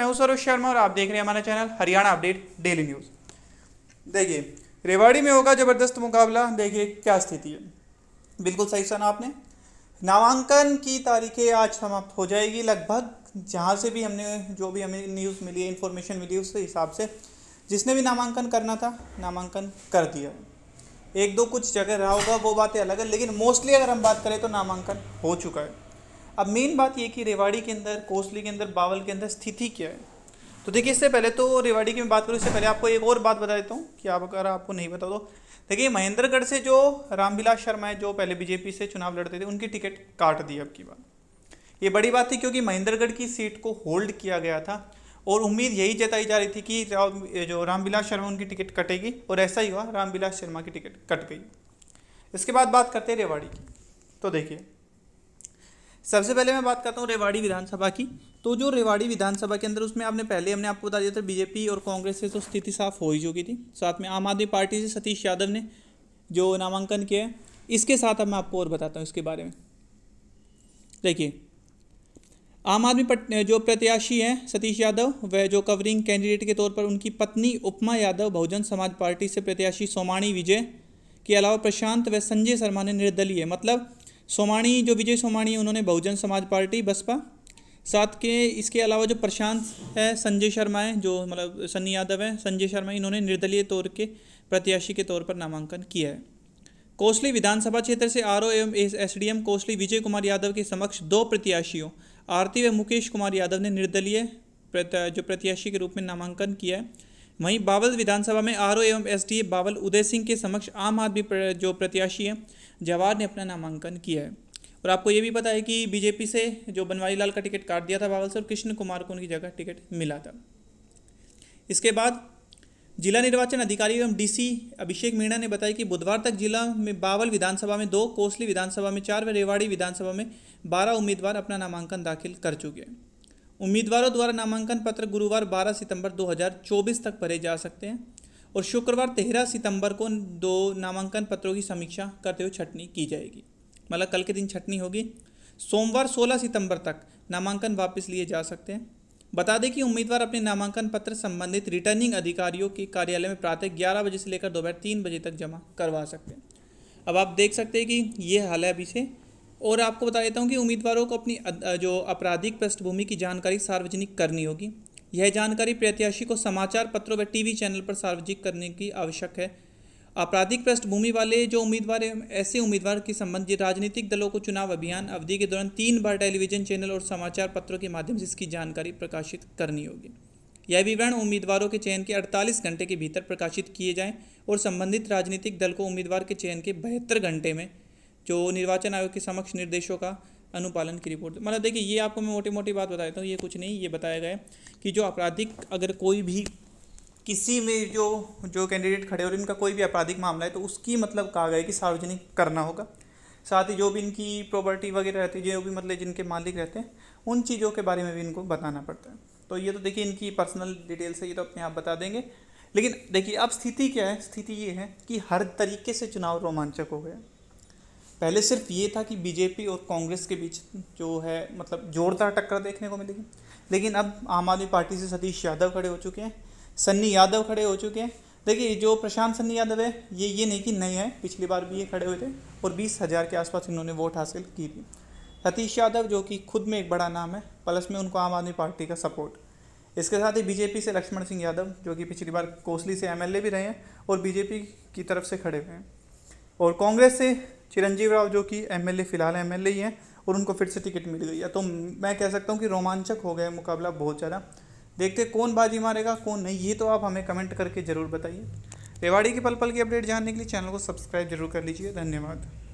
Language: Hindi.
मैं हूं सरोज शर्मा और आप देख रहे हैं हमारा channel Haryana update daily news देखिए रेवाड़ी में होगा जबरदस्त मुकाबला देखिए क्या स्थिति है बिल्कुल सही सुना आपने नामांकन की तारीखें आज समाप्त हो जाएगी लगभग जहाँ से भी हमने जो भी हमें न्यूज़ मिली है इन्फॉर्मेशन मिली उस हिसाब से जिसने भी नामांकन करना था नामांकन कर दिया एक दो कुछ जगह रहा होगा वो बातें अलग है लेकिन मोस्टली अगर हम बात करें तो नामांकन हो चुका है अब मेन बात ये कि रेवाड़ी के अंदर कोसली के अंदर बावल के अंदर स्थिति क्या है तो देखिए इससे पहले तो रेवाड़ी की मैं बात करूँ इससे पहले आपको एक और बात बता देता हूँ कि आप अगर आपको नहीं बता दो देखिए महेंद्रगढ़ से जो रामविलास शर्मा है जो पहले बीजेपी से चुनाव लड़ते थे उनकी टिकट काट दी अब की बार ये बड़ी बात थी क्योंकि महेंद्रगढ़ की सीट को होल्ड किया गया था और उम्मीद यही जताई जा रही थी कि जो रामविलास शर्मा उनकी टिकट कटेगी और ऐसा ही हुआ रामविलास शर्मा की टिकट कट गई इसके बाद बात करते हैं रेवाड़ी की तो देखिए सबसे पहले मैं बात करता हूँ रेवाड़ी विधानसभा की तो जो रेवाड़ी विधानसभा के अंदर उसमें आपने पहले हमने आपको बता दिया था बीजेपी और कांग्रेस से तो स्थिति साफ हो ही चुकी थी साथ में आम आदमी पार्टी से सतीश यादव ने जो नामांकन किया है इसके साथ अब मैं आपको और बताता हूँ इसके बारे में देखिए आम आदमी जो प्रत्याशी हैं सतीश यादव वह जो कवरिंग कैंडिडेट के तौर पर उनकी पत्नी उपमा यादव बहुजन समाज पार्टी से प्रत्याशी सोमाणी विजय के अलावा प्रशांत व संजय शर्मा ने निर्दलीय मतलब सोमाणी जो विजय सोमाणी है उन्होंने बहुजन समाज पार्टी बसपा साथ के इसके अलावा जो प्रशांत है संजय शर्मा है जो मतलब सन्नी यादव है संजय शर्मा इन्होंने निर्दलीय तौर के प्रत्याशी के तौर पर नामांकन किया है कोसली विधानसभा क्षेत्र से आर एवं S D M Kosli Vijay Kumar Yadav के समक्ष दो प्रत्याशियों आरती व मुकेश कुमार यादव ने निर्दलीय प्रत्या, जो प्रत्याशी के रूप में नामांकन किया है वहीं बावल विधानसभा में आर एवं एस बावल उदय सिंह के समक्ष आम आदमी जो प्रत्याशी हैं जवाहर ने अपना नामांकन किया है और आपको ये भी पता है कि बीजेपी से जो बनवारी लाल का टिकट काट दिया था बावल से और कृष्ण कुमार को उनकी जगह टिकट मिला था इसके बाद जिला निर्वाचन अधिकारी एवं डीसी अभिषेक मीणा ने बताया कि बुधवार तक जिला में बावल विधानसभा में दो कोसली विधानसभा में चार व रेवाड़ी विधानसभा में बारह उम्मीदवार अपना नामांकन दाखिल कर चुके हैं उम्मीदवारों द्वारा नामांकन पत्र गुरुवार 12 सितंबर 2024 तक भरे जा सकते हैं और शुक्रवार 13 सितंबर को दो नामांकन पत्रों की समीक्षा करते हुए छटनी की जाएगी मतलब कल के दिन छटनी होगी सोमवार 16 सितंबर तक नामांकन वापस लिए जा सकते हैं बता दें कि उम्मीदवार अपने नामांकन पत्र संबंधित रिटर्निंग अधिकारियों के कार्यालय में प्रातः ग्यारह बजे से लेकर दोपहर तीन बजे तक जमा करवा सकते हैं अब आप देख सकते हैं कि ये हाल है अभी से और आपको बता देता हूँ कि उम्मीदवारों को अपनी जो आपराधिक पृष्ठभूमि की जानकारी सार्वजनिक करनी होगी यह जानकारी प्रत्याशी को समाचार पत्रों व टीवी चैनल पर सार्वजनिक करने की आवश्यक है आपराधिक पृष्ठभूमि वाले जो उम्मीदवार ऐसे उम्मीदवार के संबंधित राजनीतिक दलों को चुनाव अभियान अवधि के दौरान तीन बार टेलीविजन चैनल और समाचार पत्रों के माध्यम से इसकी जानकारी प्रकाशित करनी होगी यह विवरण उम्मीदवारों के चयन के 48 घंटे के भीतर प्रकाशित किए जाएं और संबंधित राजनीतिक दल को उम्मीदवार के चयन के बहत्तर घंटे में जो निर्वाचन आयोग के समक्ष निर्देशों का अनुपालन की रिपोर्ट मतलब देखिए ये आपको मैं मोटी मोटी बात बता देता हूँ ये कुछ नहीं ये बताया गया है कि जो आपराधिक अगर कोई भी किसी में जो जो कैंडिडेट खड़े हो रहे हैं इनका कोई भी आपराधिक मामला है तो उसकी मतलब कहा गया है कि सार्वजनिक करना होगा साथ ही जो भी इनकी प्रॉपर्टी वगैरह रहती है जो भी मतलब जिनके मालिक रहते हैं उन चीज़ों के बारे में भी इनको बताना पड़ता है तो ये तो देखिए इनकी पर्सनल डिटेल्स है ये तो अपने आप बता देंगे लेकिन देखिए अब स्थिति क्या है स्थिति ये है कि हर तरीके से चुनाव रोमांचक हो गया पहले सिर्फ ये था कि बीजेपी और कांग्रेस के बीच जो है मतलब जोरदार टक्कर देखने को मिलेगी लेकिन अब आम आदमी पार्टी से सतीश यादव खड़े हो चुके हैं सन्नी यादव खड़े हो चुके हैं देखिए जो प्रशांत सन्नी यादव है ये ये नहीं कि नए हैं पिछली बार भी ये खड़े हुए थे और बीस हज़ार के आसपास इन्होंने वोट हासिल की थी सतीश यादव जो कि खुद में एक बड़ा नाम है प्लस में उनको आम आदमी पार्टी का सपोर्ट इसके साथ ही बीजेपी से लक्ष्मण सिंह यादव जो कि पिछली बार कोसली से एमएलए भी रहे हैं और बीजेपी की तरफ से खड़े हुए हैं और कांग्रेस से चिरंजीव राव जो कि एमएलए फिलहाल एमएलए ही हैं और उनको फिर से टिकट मिल गई है तो मैं कह सकता हूँ कि रोमांचक हो गया मुकाबला बहुत ज़्यादा देखते कौन बाजी मारेगा कौन नहीं ये तो आप हमें कमेंट करके ज़रूर बताइए रेवाड़ी की पल पल की अपडेट जानने के लिए चैनल को सब्सक्राइब जरूर कर लीजिए धन्यवाद